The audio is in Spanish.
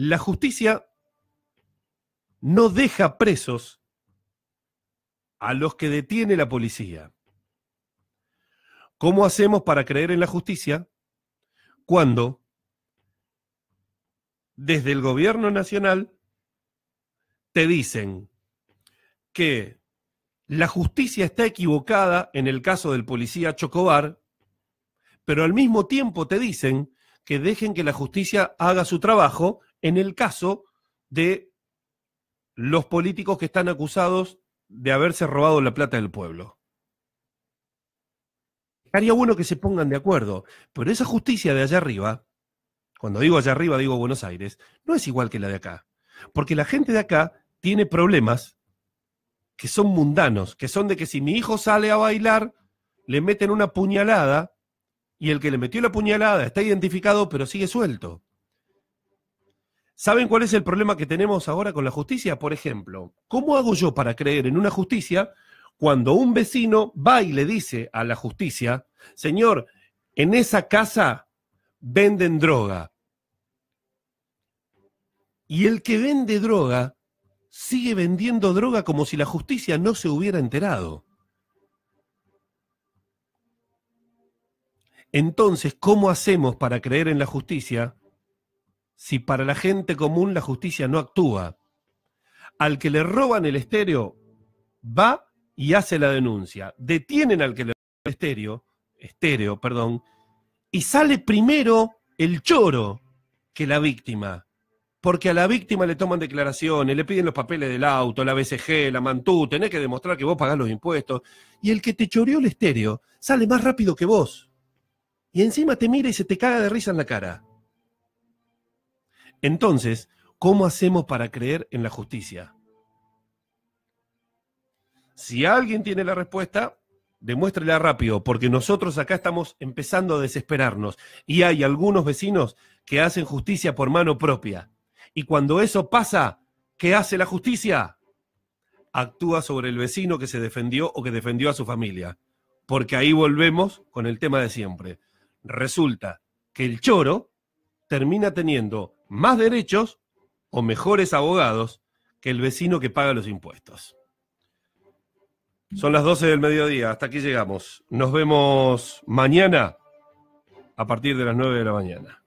La justicia no deja presos a los que detiene la policía. ¿Cómo hacemos para creer en la justicia cuando desde el gobierno nacional te dicen que la justicia está equivocada en el caso del policía Chocobar, pero al mismo tiempo te dicen que dejen que la justicia haga su trabajo en el caso de los políticos que están acusados de haberse robado la plata del pueblo. Haría bueno que se pongan de acuerdo, pero esa justicia de allá arriba, cuando digo allá arriba digo Buenos Aires, no es igual que la de acá, porque la gente de acá tiene problemas que son mundanos, que son de que si mi hijo sale a bailar, le meten una puñalada y el que le metió la puñalada está identificado pero sigue suelto. ¿Saben cuál es el problema que tenemos ahora con la justicia? Por ejemplo, ¿cómo hago yo para creer en una justicia cuando un vecino va y le dice a la justicia, señor, en esa casa venden droga? Y el que vende droga sigue vendiendo droga como si la justicia no se hubiera enterado. Entonces, ¿cómo hacemos para creer en la justicia si para la gente común la justicia no actúa. Al que le roban el estéreo, va y hace la denuncia. Detienen al que le roban el estéreo, estéreo, perdón, y sale primero el choro que la víctima. Porque a la víctima le toman declaraciones, le piden los papeles del auto, la BCG, la Mantú, tenés que demostrar que vos pagás los impuestos. Y el que te choreó el estéreo sale más rápido que vos. Y encima te mira y se te caga de risa en la cara. Entonces, ¿cómo hacemos para creer en la justicia? Si alguien tiene la respuesta, demuéstrela rápido, porque nosotros acá estamos empezando a desesperarnos y hay algunos vecinos que hacen justicia por mano propia. Y cuando eso pasa, ¿qué hace la justicia? Actúa sobre el vecino que se defendió o que defendió a su familia. Porque ahí volvemos con el tema de siempre. Resulta que el choro termina teniendo más derechos o mejores abogados que el vecino que paga los impuestos. Son las 12 del mediodía, hasta aquí llegamos. Nos vemos mañana a partir de las 9 de la mañana.